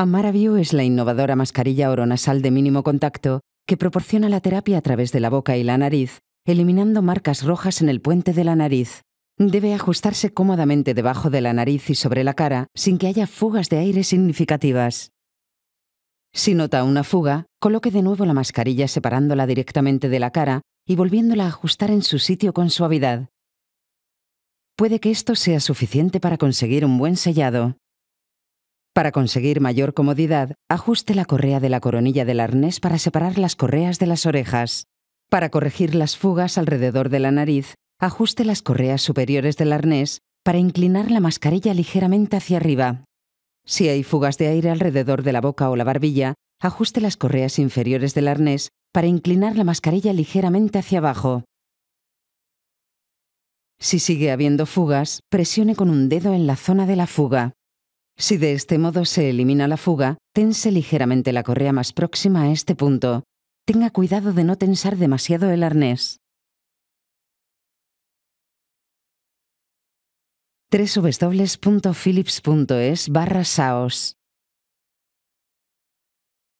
Amaraview es la innovadora mascarilla oronasal de mínimo contacto que proporciona la terapia a través de la boca y la nariz, eliminando marcas rojas en el puente de la nariz. Debe ajustarse cómodamente debajo de la nariz y sobre la cara sin que haya fugas de aire significativas. Si nota una fuga, coloque de nuevo la mascarilla separándola directamente de la cara y volviéndola a ajustar en su sitio con suavidad. Puede que esto sea suficiente para conseguir un buen sellado. Para conseguir mayor comodidad, ajuste la correa de la coronilla del arnés para separar las correas de las orejas. Para corregir las fugas alrededor de la nariz, ajuste las correas superiores del arnés para inclinar la mascarilla ligeramente hacia arriba. Si hay fugas de aire alrededor de la boca o la barbilla, ajuste las correas inferiores del arnés para inclinar la mascarilla ligeramente hacia abajo. Si sigue habiendo fugas, presione con un dedo en la zona de la fuga. Si de este modo se elimina la fuga, tense ligeramente la correa más próxima a este punto. Tenga cuidado de no tensar demasiado el arnés. SAOS